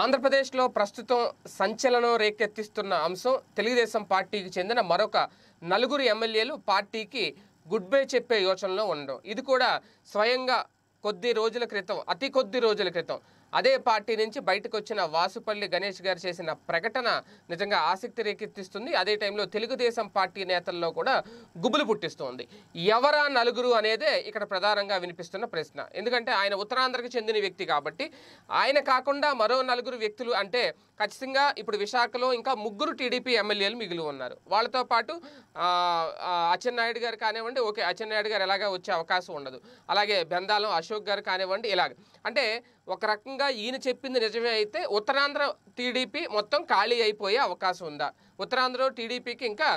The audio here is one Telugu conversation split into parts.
ఆంధ్రప్రదేశ్లో ప్రస్తుతం సంచలనం రేకెత్తిస్తున్న అంశం తెలుగుదేశం పార్టీకి చెందిన మరొక నలుగురు ఎమ్మెల్యేలు పార్టీకి గుడ్ బై చెప్పే యోచనలో ఉండడం ఇది కూడా స్వయంగా కొద్ది రోజుల క్రితం అతి కొద్ది రోజుల క్రితం అదే పార్టీ నుంచి బయటకు వచ్చిన వాసుపల్లి గణేష్ గారు చేసిన ప్రకటన నిజంగా ఆసక్తి రేకెత్తిస్తుంది అదే టైంలో తెలుగుదేశం పార్టీ నేతల్లో కూడా గుబులు పుట్టిస్తోంది ఎవరా నలుగురు అనేదే ఇక్కడ ప్రధానంగా వినిపిస్తున్న ప్రశ్న ఎందుకంటే ఆయన ఉత్తరాంధ్రకు చెందిన వ్యక్తి కాబట్టి ఆయన కాకుండా మరో నలుగురు వ్యక్తులు అంటే ఖచ్చితంగా ఇప్పుడు విశాఖలో ఇంకా ముగ్గురు టీడీపీ ఎమ్మెల్యేలు మిగిలి ఉన్నారు వాళ్ళతో పాటు అచ్చెన్నాయుడు గారు కానివ్వండి ఓకే అచ్చెన్నాయుడు గారు ఎలాగ వచ్చే అవకాశం ఉండదు అలాగే బెందాలం అశోక్ గారు కానివ్వండి ఇలాగ అంటే ఒక రకంగా ఈయన చెప్పింది నిజమే అయితే ఉత్తరాంధ్ర టీడీపీ మొత్తం ఖాళీ అయిపోయే అవకాశం ఉందా ఉత్తరాంధ్రలో టీడీపీకి ఇంకా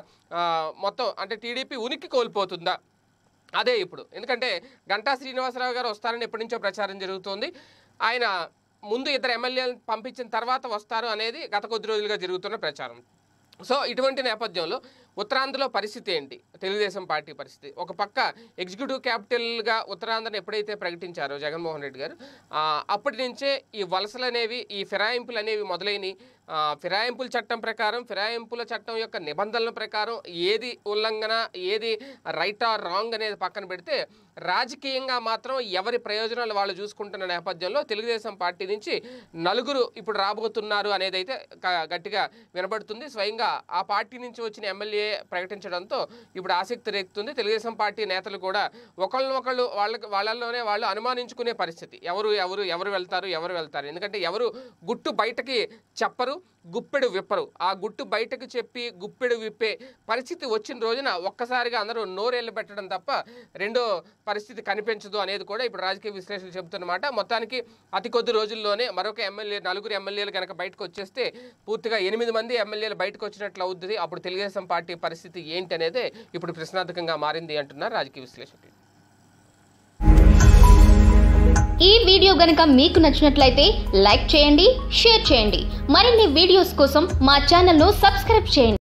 మొత్తం అంటే టీడీపీ ఉనికి కోల్పోతుందా అదే ఇప్పుడు ఎందుకంటే గంటా శ్రీనివాసరావు గారు వస్తారని ఎప్పటి నుంచో ప్రచారం జరుగుతోంది ఆయన ముందు ఇద్దరు ఎమ్మెల్యేలను పంపించిన తర్వాత వస్తారు అనేది గత కొద్ది రోజులుగా జరుగుతున్న ప్రచారం సో ఇటువంటి నేపథ్యంలో ఉత్తరాంధ్రలో పరిస్థితి ఏంటి తెలుగుదేశం పార్టీ పరిస్థితి ఒక పక్క ఎగ్జిక్యూటివ్ క్యాపిటల్గా ఉత్తరాంధ్రను ఎప్పుడైతే ప్రకటించారో జగన్మోహన్ రెడ్డి గారు అప్పటి నుంచే ఈ వలసలు అనేవి ఈ ఫిరాయింపులు అనేవి మొదలైనవి ఫిరాయింపుల చట్టం ప్రకారం ఫిరాయింపుల చట్టం యొక్క నిబంధనల ప్రకారం ఏది ఉల్లంఘన ఏది రైట్ ఆర్ రాంగ్ అనేది పక్కన పెడితే రాజకీయంగా మాత్రం ఎవరి ప్రయోజనాలు వాళ్ళు చూసుకుంటున్న నేపథ్యంలో తెలుగుదేశం పార్టీ నుంచి నలుగురు ఇప్పుడు రాబోతున్నారు అనేది అయితే గట్టిగా వినబడుతుంది స్వయంగా ఆ పార్టీ నుంచి వచ్చిన ఎమ్మెల్యే ప్రకటించడంతో ఇప్పుడు ఆసక్తి రేపుతుంది తెలుగుదేశం పార్టీ నేతలు కూడా ఒకళ్ళనొకళ్ళు వాళ్ళ వాళ్ళల్లోనే వాళ్ళు అనుమానించుకునే పరిస్థితి ఎవరు ఎవరు ఎవరు వెళ్తారు ఎవరు వెళ్తారు ఎందుకంటే ఎవరు గుట్టు బయటకి చెప్పరు గుప్పెడు విప్పరు ఆ గుట్టు బయటకు చెప్పి గుప్పెడు విప్పే పరిస్థితి వచ్చిన రోజున ఒక్కసారిగా అందరూ నోరేళ్ళు పెట్టడం తప్ప రెండో పరిస్థితి కనిపించదు అనేది కూడా ఇప్పుడు రాజకీయ విశ్లేషణ చెబుతున్నమాట మొత్తానికి అతి కొద్ది రోజుల్లోనే మరొక ఎమ్మెల్యే నలుగురు ఎమ్మెల్యేలు కనుక బయటకు వచ్చేస్తే పూర్తిగా ఎనిమిది మంది ఎమ్మెల్యేలు బయటకు వచ్చినట్లు అవుతుంది అప్పుడు తెలుగుదేశం పార్టీ పార్టీ పరిస్థితి ఏంటి అనేది ఇప్పుడు ప్రశ్నార్థకంగా మారింది అంటున్నారు రాజకీయ విశ్లేషకులు ఈ వీడియో గనక మీకు నచ్చినట్లయితే లైక్ చేయండి షేర్ చేయండి మరిన్ని వీడియోస్ కోసం మా ను సబ్స్క్రైబ్ చేయండి